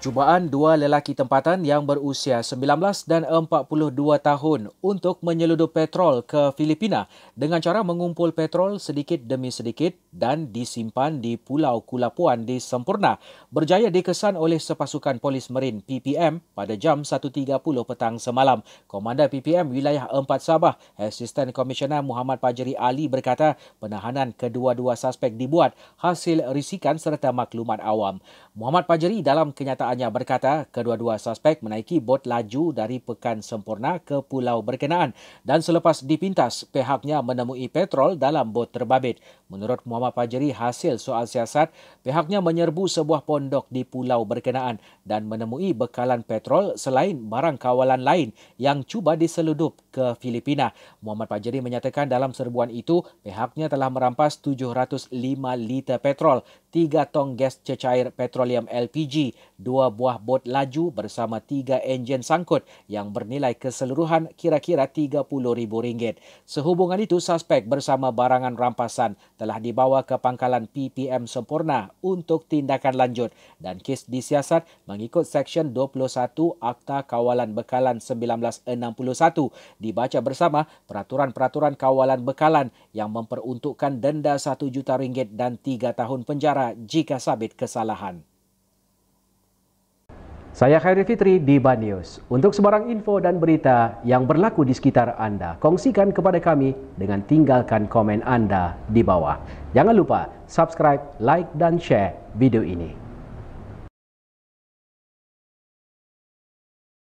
Cubaan dua lelaki tempatan yang berusia 19 dan 42 tahun untuk menyeludup petrol ke Filipina dengan cara mengumpul petrol sedikit demi sedikit dan disimpan di Pulau Kulapuan di Sempurna berjaya dikesan oleh sepasukan polis marin PPM pada jam 1.30 petang semalam. Komanda PPM Wilayah 4 Sabah, Asisten Komisioner Muhammad Pajeri Ali berkata penahanan kedua-dua suspek dibuat hasil risikan serta maklumat awam. Muhammad Pajeri dalam kenyataan kenyataannya berkata kedua-dua suspek menaiki bot laju dari Pekan Sempurna ke pulau berkenaan dan selepas dipintas pihaknya menemui petrol dalam bot terbabit. Menurut Muhammad Pajeri, hasil soal siasat pihaknya menyerbu sebuah pondok di pulau berkenaan dan menemui bekalan petrol selain barang kawalan lain yang cuba diseludup ke Filipina. Muhammad Pajeri menyatakan dalam serbuan itu pihaknya telah merampas 705 liter petrol tiga tong gas cecair petroleum LPG, dua buah bot laju bersama tiga enjin sangkut yang bernilai keseluruhan kira-kira rm ringgit. Sehubungan itu, suspek bersama barangan rampasan telah dibawa ke pangkalan PPM Sempurna untuk tindakan lanjut dan kes disiasat mengikut Seksyen 21 Akta Kawalan Bekalan 1961 dibaca bersama peraturan-peraturan kawalan bekalan yang memperuntukkan denda rm juta ringgit dan tiga tahun penjara aparat jika sabit kesalahan. Saya Khairi Fitri di Banius. Untuk sebarang info dan berita yang berlaku di sekitar anda, kongsikan kepada kami dengan tinggalkan komen anda di bawah. Jangan lupa subscribe, like dan share video ini.